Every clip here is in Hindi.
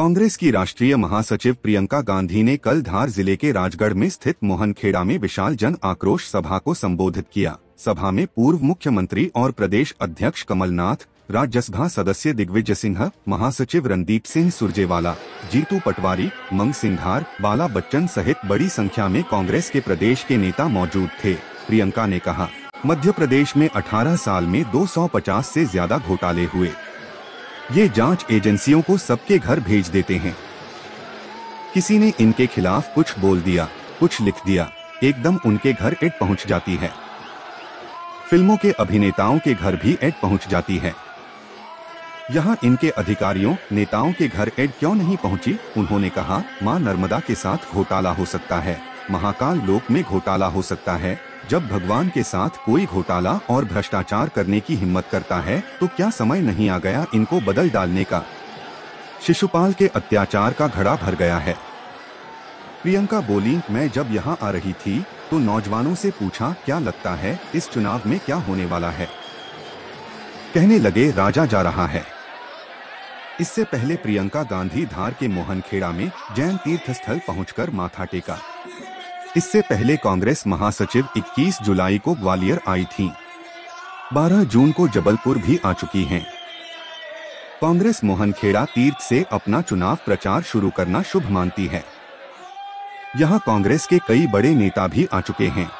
कांग्रेस की राष्ट्रीय महासचिव प्रियंका गांधी ने कल धार जिले के राजगढ़ में स्थित मोहनखेड़ा में विशाल जन आक्रोश सभा को संबोधित किया सभा में पूर्व मुख्यमंत्री और प्रदेश अध्यक्ष कमलनाथ राज्यसभा सदस्य दिग्विजय सिंह महासचिव रणदीप सिंह सुरजेवाला जीतू पटवारी मंग सिंघार बाला बच्चन सहित बड़ी संख्या में कांग्रेस के प्रदेश के नेता मौजूद थे प्रियंका ने कहा मध्य प्रदेश में 18 साल में 250 से ज्यादा घोटाले हुए ये जांच एजेंसियों को सबके घर भेज देते हैं किसी ने इनके खिलाफ कुछ बोल दिया कुछ लिख दिया एकदम उनके घर एड पहुंच जाती है फिल्मों के अभिनेताओं के घर भी एड पहुंच जाती है यहाँ इनके अधिकारियों नेताओं के घर एड क्यों नहीं पहुंची उन्होंने कहा माँ नर्मदा के साथ घोटाला हो सकता है महाकाल लोक में घोटाला हो सकता है जब भगवान के साथ कोई घोटाला और भ्रष्टाचार करने की हिम्मत करता है तो क्या समय नहीं आ गया इनको बदल डालने का शिशुपाल के अत्याचार का घड़ा भर गया है प्रियंका बोली मैं जब यहाँ आ रही थी तो नौजवानों से पूछा क्या लगता है इस चुनाव में क्या होने वाला है कहने लगे राजा जा रहा है इससे पहले प्रियंका गांधी धार के मोहनखेड़ा में जैन तीर्थ स्थल पहुंचकर माथा टेका इससे पहले कांग्रेस महासचिव 21 जुलाई को ग्वालियर आई थी 12 जून को जबलपुर भी आ चुकी हैं। कांग्रेस मोहनखेड़ा तीर्थ से अपना चुनाव प्रचार शुरू करना शुभ मानती है यहाँ कांग्रेस के कई बड़े नेता भी आ चुके हैं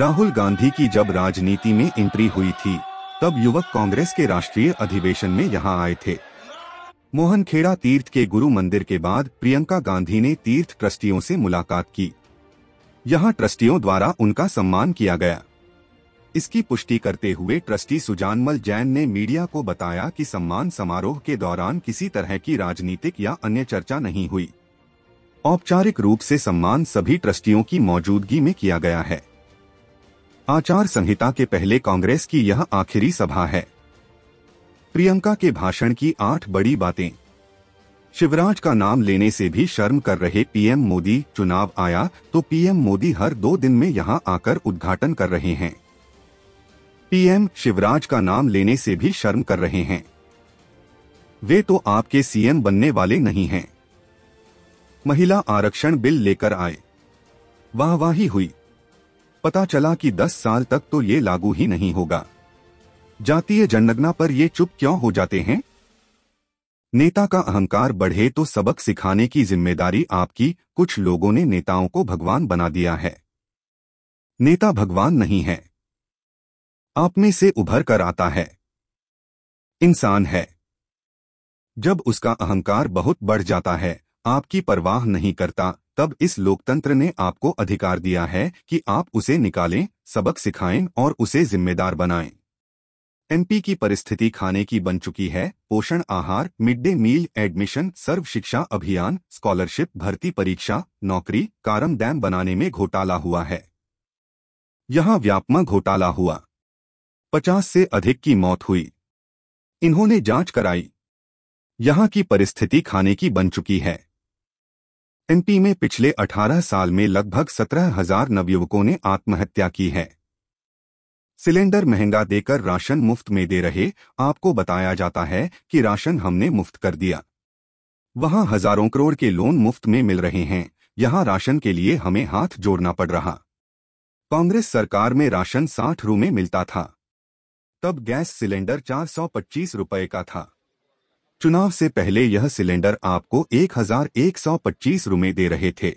राहुल गांधी की जब राजनीति में एंट्री हुई थी तब युवक कांग्रेस के राष्ट्रीय अधिवेशन में यहाँ आए थे मोहन खेड़ा तीर्थ के गुरु मंदिर के बाद प्रियंका गांधी ने तीर्थ ट्रस्टियों से मुलाकात की यहां ट्रस्टियों द्वारा उनका सम्मान किया गया इसकी पुष्टि करते हुए ट्रस्टी सुजानमल जैन ने मीडिया को बताया कि सम्मान समारोह के दौरान किसी तरह की राजनीतिक या अन्य चर्चा नहीं हुई औपचारिक रूप से सम्मान सभी ट्रस्टियों की मौजूदगी में किया गया है आचार संहिता के पहले कांग्रेस की यह आखिरी सभा है प्रियंका के भाषण की आठ बड़ी बातें शिवराज का नाम लेने से भी शर्म कर रहे पीएम मोदी चुनाव आया तो पीएम मोदी हर दो दिन में यहां आकर उद्घाटन कर रहे हैं पीएम शिवराज का नाम लेने से भी शर्म कर रहे हैं वे तो आपके सीएम बनने वाले नहीं हैं महिला आरक्षण बिल लेकर आए वाहवाही हुई पता चला कि 10 साल तक तो ये लागू ही नहीं होगा जातीय जनगणना पर ये चुप क्यों हो जाते हैं नेता का अहंकार बढ़े तो सबक सिखाने की जिम्मेदारी आपकी कुछ लोगों ने नेताओं को भगवान बना दिया है नेता भगवान नहीं है आप में से उभर कर आता है इंसान है जब उसका अहंकार बहुत बढ़ जाता है आपकी परवाह नहीं करता तब इस लोकतंत्र ने आपको अधिकार दिया है कि आप उसे निकालें सबक सिखाएं और उसे जिम्मेदार बनाएं एमपी की परिस्थिति खाने की बन चुकी है पोषण आहार mid day meal admission Sarva Shiksha Abhiyan scholarship भर्ती परीक्षा नौकरी कारम डैम बनाने में घोटाला हुआ है यहां व्यापमा घोटाला हुआ पचास से अधिक की मौत हुई इन्होंने जांच कराई यहां की परिस्थिति खाने की बन चुकी है एमपी में पिछले 18 साल में लगभग सत्रह हजार नवयुवकों ने आत्महत्या की है सिलेंडर महंगा देकर राशन मुफ्त में दे रहे आपको बताया जाता है कि राशन हमने मुफ्त कर दिया वहां हजारों करोड़ के लोन मुफ्त में मिल रहे हैं यहां राशन के लिए हमें हाथ जोड़ना पड़ रहा कांग्रेस सरकार में राशन साठ रू में मिलता था तब गैस सिलेंडर चार सौ पच्चीस रूपये का था चुनाव से पहले यह सिलेंडर आपको एक एक हजार सौ पच्चीस रूपये दे रहे थे